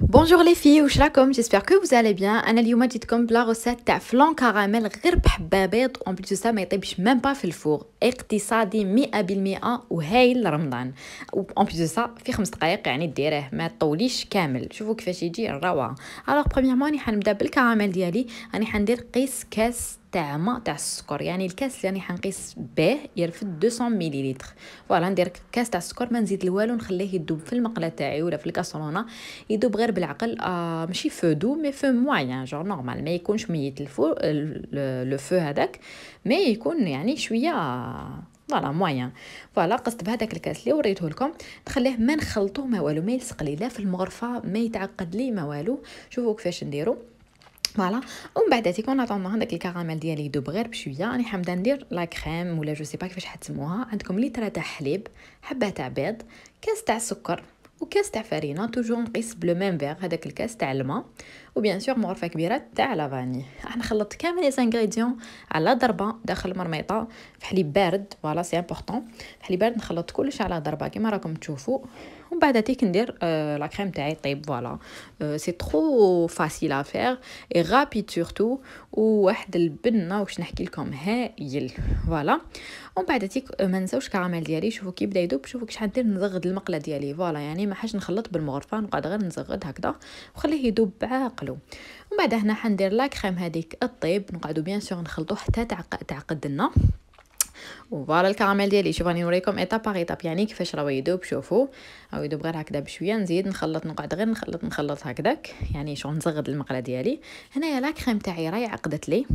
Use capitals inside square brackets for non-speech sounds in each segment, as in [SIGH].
بونجور لي في واش راكم جيسبر كو vous allez بيان انا اليوم جيتكم بلا روسيت تاع فلان كراميل غير بحبه بيض اون بليس ما يطيبش ميم با في الفور اقتصادي 100% وهايل رمضان اون بليس سا في خمس دقائق يعني ديريه ما تطوليش كامل شوفوا كيفاش يجي الروعه الوغ مون راني حنبدا بالكراميل ديالي راني حندير قيس كاس تاع ماء تاع السكر يعني الكاس اللي راني حنقيس به يرفد 200 مليلتر فوالا ندير كاس تاع السكر ما نزيد والو نخليه يذوب في المقله تاعي ولا في الكاسرونه يذوب غير بالعقل آه ماشي فو دو مي فو موين جور نورمال ما يكونش ميت الفو لو فو هذاك مي يكون يعني شويه فوالا موين فوالا قصت بهذاك الكاس اللي وريته لكم نخليه ما نخلطوه ما والو ما يلصق لي لا في المغرفه ما يتعقد لي ما والو شوفوا كيفاش نديرو فوالا ومن بعد تيكون ونطون هذاك الكراميل ديالي يدوب غير بشويه راني حامده ندير لا كريم ولا جو سي با كيفاش حتسموها عندكم ليتر تاع حليب حبه تاع بيض كاس تاع سكر وكاس تاع فرينه توجور نقيس بلو ميم فيغ هذاك الكاس تاع الماء وبيان سور مغرفه كبيره تاع لافاني انا خلطت كامل لي زانغريديون على ضربه داخل المرميطه في حليب بارد فوالا سي امبورطون في حليب بارد نخلط كلش على ضربه كما راكم تشوفوا ومن بعد هاتيك ندير لا آه، كريم تاعي طيب فوالا سي ترو فاسيل ا فير اي رابيد سورتو وواحد البنه واش نحكي لكم هايل فوالا ومن بعد هاتيك آه، ما نساوش كراميل ديالي شوفوا كي بدا يذوب شوفوا شحال ندير نزغد المقله ديالي فوالا يعني ما حاش نخلط بالمغرفه نقعد غير نزغد هكذا وخليه يذوب بعاقل يتدخلوا ومن بعد هنا حندير لا كريم هذيك الطيب نقعدو بيان سور نخلطو حتى تعق... تعقد لنا وفوالا الكراميل ديالي شوف راني نوريكم ايطاب باغ ايطاب يعني كيفاش راه يذوب شوفوا راه يذوب غير هكذا بشويه نزيد نخلط نقعد غير نخلط نخلط هكذاك يعني شغل نزغد المقله ديالي هنايا لا كريم تاعي راهي عقدت لي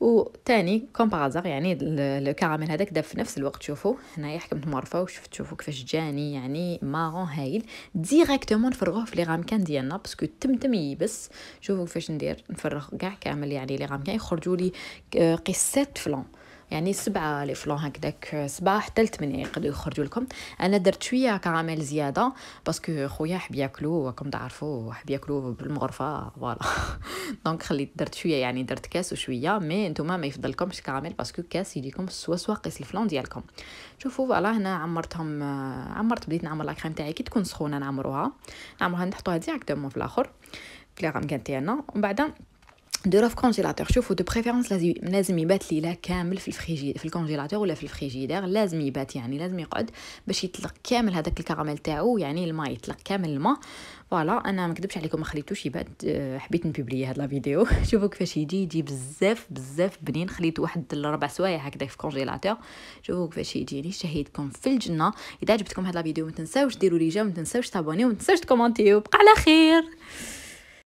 وثاني كومبارازار يعني لو كراميل هذاك داب في نفس الوقت شوفوا هنايا حكمت مورفه وشفت شوفوا كيفاش جاني يعني مارون هايل ديريكتومون نفرغوه في لي غامكان ديالنا باسكو تم تم يبس شوفوا كيفاش ندير نفرغ كاع كامل يعني لي غامكان يخرجوا لي آه، قصات فلون يعني سبعة لي فلون هكداك سبعة حتى لثمانية يقدروا يخرجوا لكم انا درت شويه كراميل زياده باسكو خويا حب ياكلو راكم تعرفوا حب ياكلو بالمغرفه فوالا [LAUGHS] دونك خليت درت شويه يعني درت كاس وشويه مي نتوما ما يفضلكمش كراميل باسكو كاس يجيكم سوا سوا قيس الفلون ديالكم شوفوا فوالا هنا عمرتهم عمرت بديت نعمر لاكريم تاعي كي تكون سخونه نعمروها نعمروها نحطوها ديريكتومون في الاخر في لا غامكان تاعنا ومن بعد دوروف كونجيلاتور شوفوا دو بريفيرونس لازم يبات ليله كامل في الفريجي في الكونجيلاتور ولا في الفريجيدير لازم يبات يعني لازم يقعد باش يطلق كامل هذاك الكراميل تاعو يعني الماء يطلق كامل الماء فوالا انا ما نكذبش عليكم ما خليتوش يبات حبيت نبيبلي هاد لا فيديو شوفوا كيفاش يجي يجي بزاف بزاف بنين خليت واحد الربع سوايع هكذا في الكونجيلاتور شوفوا كيفاش يجي يعني شهيتكم في الجنه اذا عجبتكم هاد لا فيديو ما تنساوش ديروا لي جيم ما تنساوش تابوني وما تنساوش تكومونتيو بقى على خير